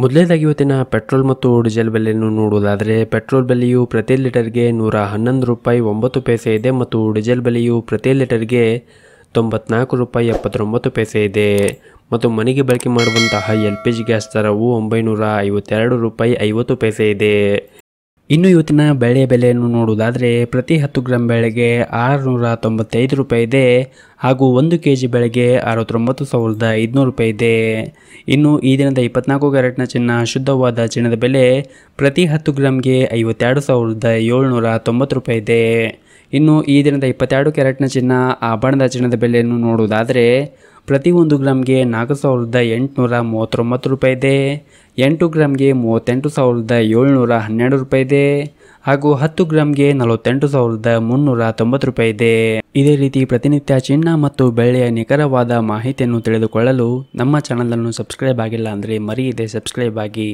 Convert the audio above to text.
ಮೊದಲನೇದಾಗಿ ಇವತ್ತಿನ ಪೆಟ್ರೋಲ್ ಮತ್ತು ಡೀಸೆಲ್ ಬೆಲೆಯನ್ನು ನೋಡುವುದಾದರೆ ಪೆಟ್ರೋಲ್ ಬೆಲೆಯು ಪ್ರತಿ ಲೀಟರ್ಗೆ ನೂರ ಹನ್ನೊಂದು ರೂಪಾಯಿ ಒಂಬತ್ತು ಪೈಸೆ ಇದೆ ಮತ್ತು ಡೀಸೆಲ್ ಬೆಲೆಯು ಪ್ರತಿ ಲೀಟರ್ಗೆ ತೊಂಬತ್ನಾಲ್ಕು ರೂಪಾಯಿ ಎಪ್ಪತ್ತೊಂಬತ್ತು ಪೈಸೆ ಇದೆ ಮತ್ತು ಮನೆಗೆ ಬಳಕೆ ಮಾಡುವಂತಹ ಎಲ್ ಪಿ ಜಿ ಗ್ಯಾಸ್ ದರವು ಒಂಬೈನೂರ ಐವತ್ತೆರಡು ರೂಪಾಯಿ ಐವತ್ತು ಪೈಸೆ ಇದೆ ಇನ್ನು ಇವತ್ತಿನ ಬೆಳೆ ಬೆಲೆಯನ್ನು ನೋಡುವುದಾದರೆ ಪ್ರತಿ ಹತ್ತು ಗ್ರಾಮ್ ಬೆಳೆಗೆ ಆರುನೂರ ತೊಂಬತ್ತೈದು ರೂಪಾಯಿ ಇದೆ ಹಾಗೂ ಒಂದು ಕೆ ಜಿ ಬೆಳೆಗೆ ಅರವತ್ತೊಂಬತ್ತು ಸಾವಿರದ ಐದುನೂರು ರೂಪಾಯಿ ಇದೆ ಇನ್ನು ಈ ದಿನದ ಇಪ್ಪತ್ನಾಲ್ಕು ಕ್ಯಾರೆಟ್ನ ಚಿನ್ನ ಶುದ್ಧವಾದ ಚಿನ್ನದ ಬೆಲೆ ಪ್ರತಿ ಹತ್ತು ಗ್ರಾಮ್ಗೆ ಐವತ್ತೆರಡು ಸಾವಿರದ ಏಳ್ನೂರ ತೊಂಬತ್ತು ರೂಪಾಯಿ ಇದೆ ಇನ್ನು ಈ ದಿನದ ಇಪ್ಪತ್ತೆರಡು ಕ್ಯಾರೆಟ್ನ ಚಿನ್ನ ಆಭರಣದ ಚಿನ್ನದ ಬೆಲೆಯನ್ನು ನೋಡುವುದಾದರೆ ಪ್ರತಿ ಒಂದು ಗ್ರಾಮ್ಗೆ ನಾಲ್ಕು ಸಾವಿರದ ಎಂಟುನೂರ ಮೂವತ್ತೊಂಬತ್ತು ರೂಪಾಯಿ ಇದೆ ಎಂಟು ಗ್ರಾಮ್ಗೆ ಮೂವತ್ತೆಂಟು ಸಾವಿರದ ಏಳ್ನೂರ ಹನ್ನೆರಡು ರೂಪಾಯಿ ಇದೆ ಹಾಗೂ ಹತ್ತು ಗ್ರಾಮ್ಗೆ ನಲವತ್ತೆಂಟು ಸಾವಿರದ ಮುನ್ನೂರ ತೊಂಬತ್ತು ರೂಪಾಯಿ ಇದೆ ಇದೇ ರೀತಿ ಪ್ರತಿನಿತ್ಯ ಚಿನ್ನ ಮತ್ತು ಬೆಳ್ಳೆಯ ನಿಖರವಾದ ಮಾಹಿತಿಯನ್ನು ತಿಳಿದುಕೊಳ್ಳಲು ನಮ್ಮ ಚಾನಲನ್ನು ಸಬ್ಸ್ಕ್ರೈಬ್ ಆಗಿಲ್ಲ ಅಂದರೆ ಇದೆ ಸಬ್ಸ್ಕ್ರೈಬ್ ಆಗಿ